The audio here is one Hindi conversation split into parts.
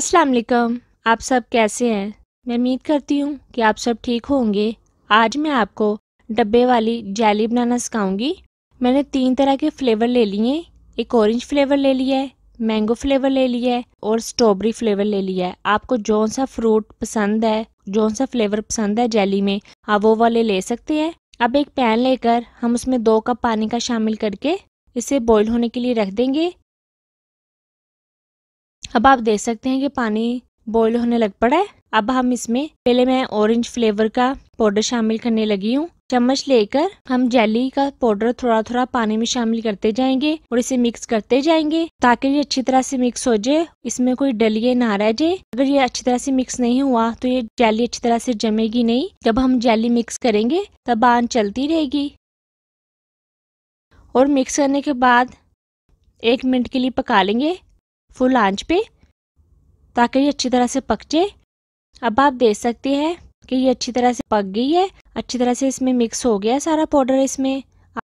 अस्सलाम वालेकुम आप सब कैसे हैं मैं उम्मीद करती हूँ कि आप सब ठीक होंगे आज मैं आपको डब्बे वाली जैली बनाना सिखाऊंगी मैंने तीन तरह के फ्लेवर ले लिए एक ऑरेंज फ्लेवर ले लिया है मैंगो फ्लेवर ले लिया है और स्ट्रॉबेरी फ्लेवर ले लिया है आपको जौन सा फ्रूट पसंद है जौन सा फ्लेवर पसंद है जैली में आप वो वाले ले सकते हैं अब एक पैन लेकर हम उसमें दो कप पानी का शामिल करके इसे बॉईल होने के लिए रख देंगे अब आप देख सकते हैं कि पानी बॉईल होने लग पड़ा है अब हम इसमें पहले मैं ऑरेंज फ्लेवर का पाउडर शामिल करने लगी हूँ चम्मच लेकर हम जेली का पाउडर थोड़ा थोड़ा पानी में शामिल करते जाएंगे और इसे मिक्स करते जाएंगे ताकि ये अच्छी तरह से मिक्स हो जाए इसमें कोई डलिए ना रह जाए अगर ये अच्छी तरह से मिक्स नहीं हुआ तो ये जेली अच्छी तरह से जमेगी नहीं जब हम जेली मिक्स करेंगे तब आन चलती रहेगी और मिक्स करने के बाद एक मिनट के लिए पका लेंगे फुल आंच पे ताकि ये अच्छी तरह से पक जाए अब आप देख सकते हैं कि ये अच्छी तरह से पक गई है अच्छी तरह से इसमें मिक्स हो गया सारा पाउडर इसमें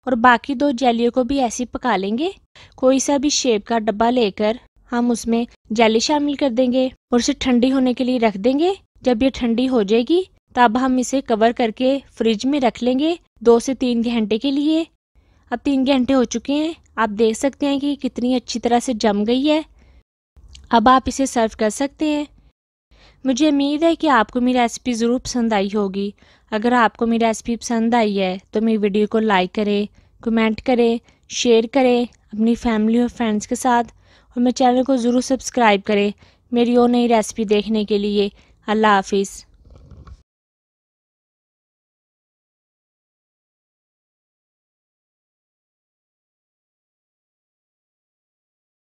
और बाकी दो जेलियों को भी ऐसे पका लेंगे कोई सा भी शेप का डब्बा लेकर हम उसमें जेली शामिल कर देंगे और उसे ठंडी होने के लिए रख देंगे जब ये ठंडी हो जाएगी तब हम इसे कवर करके फ्रिज में रख लेंगे दो से तीन घंटे के लिए अब तीन घंटे हो चुके हैं आप देख सकते हैं कि कितनी अच्छी तरह से जम गई है अब आप इसे सर्व कर सकते हैं मुझे उम्मीद है कि आपको मेरी रेसिपी ज़रूर पसंद आई होगी अगर आपको मेरी रेसिपी पसंद आई है तो मेरी वीडियो को लाइक करें कमेंट करें शेयर करें अपनी फैमिली और फ्रेंड्स के साथ और मेरे चैनल को ज़रूर सब्सक्राइब करें मेरी और नई रेसिपी देखने के लिए अल्लाह हाफिज़